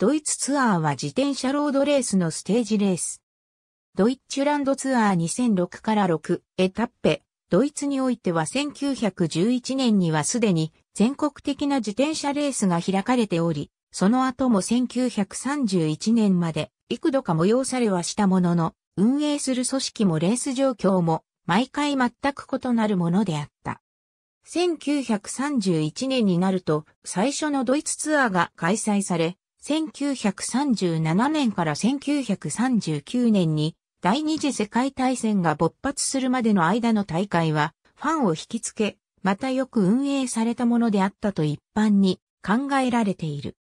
ドイツツアーは自転車ロードレースのステージレース。ドイッチュランドツアー2006から6エタッペ、ドイツにおいては1911年にはすでに全国的な自転車レースが開かれており、その後も1931年まで幾度か催されはしたものの、運営する組織もレース状況も毎回全く異なるものであった。1931年になると最初のドイツツアーが開催され、1937年から1939年に第二次世界大戦が勃発するまでの間の大会はファンを引きつけ、またよく運営されたものであったと一般に考えられている。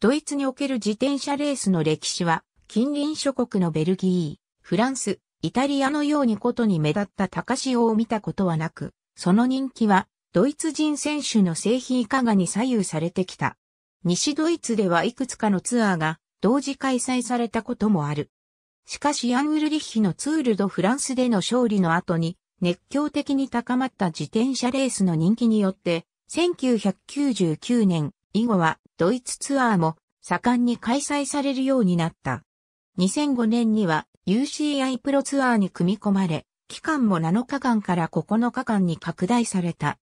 ドイツにおける自転車レースの歴史は近隣諸国のベルギー、フランス、イタリアのようにことに目立った高潮を見たことはなく、その人気はドイツ人選手の製品いかがに左右されてきた。西ドイツではいくつかのツアーが同時開催されたこともある。しかしヤン・グルリッヒのツール・ド・フランスでの勝利の後に熱狂的に高まった自転車レースの人気によって、1999年以後はドイツツアーも盛んに開催されるようになった。2005年には UCI プロツアーに組み込まれ、期間も7日間から9日間に拡大された。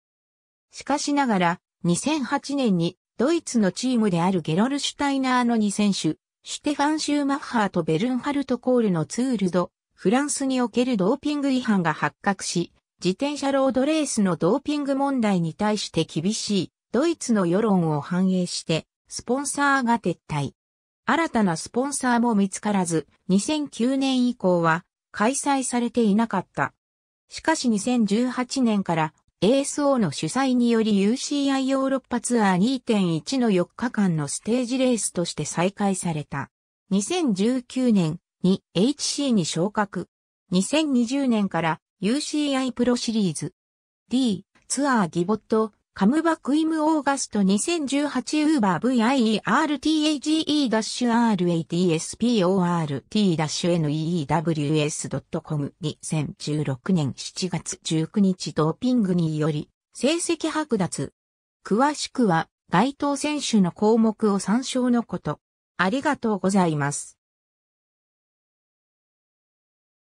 しかしながら、2008年にドイツのチームであるゲロルシュタイナーの2選手、シュテファン・シューマッハーとベルンハルト・コールのツールド、フランスにおけるドーピング違反が発覚し、自転車ロードレースのドーピング問題に対して厳しい、ドイツの世論を反映して、スポンサーが撤退。新たなスポンサーも見つからず、2009年以降は開催されていなかった。しかし2018年から ASO の主催により UCI ヨーロッパツアー2.1の4日間のステージレースとして再開された。2019年に HC に昇格。2020年から UCI プロシリーズ D ツアーギボットカムバックイムオーガスト2018ウーバー VIERTAGE-RATSPORT-NEEWS.com2016 年7月19日ドーピングにより成績剥奪。詳しくは該当選手の項目を参照のこと。ありがとうございます。